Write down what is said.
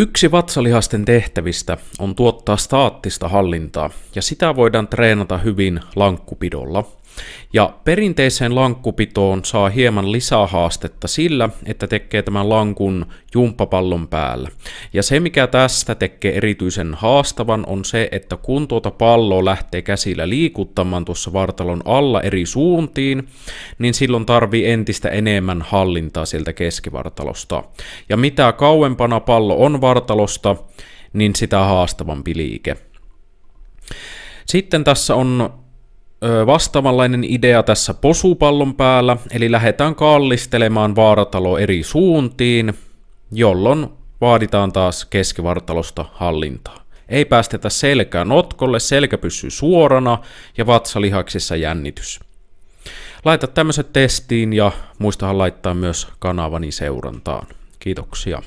Yksi vatsalihasten tehtävistä on tuottaa staattista hallintaa, ja sitä voidaan treenata hyvin lankkupidolla – ja perinteiseen lankkupitoon saa hieman lisää haastetta sillä, että tekee tämän lankun jumppapallon päällä. Ja se, mikä tästä tekee erityisen haastavan, on se, että kun tuota palloa lähtee käsillä liikuttamaan tuossa vartalon alla eri suuntiin, niin silloin tarvii entistä enemmän hallintaa sieltä keskivartalosta. Ja mitä kauempana pallo on vartalosta, niin sitä haastavampi liike. Sitten tässä on vastaavanlainen idea tässä posupallon päällä, eli lähdetään kallistelemaan vaaratalo eri suuntiin, jolloin vaaditaan taas keskivartalosta hallintaa. Ei päästetä selkää notkolle, selkä pysyy suorana ja vatsalihaksissa jännitys. Laita tämmöiset testiin ja muistahan laittaa myös kanavani seurantaan. Kiitoksia.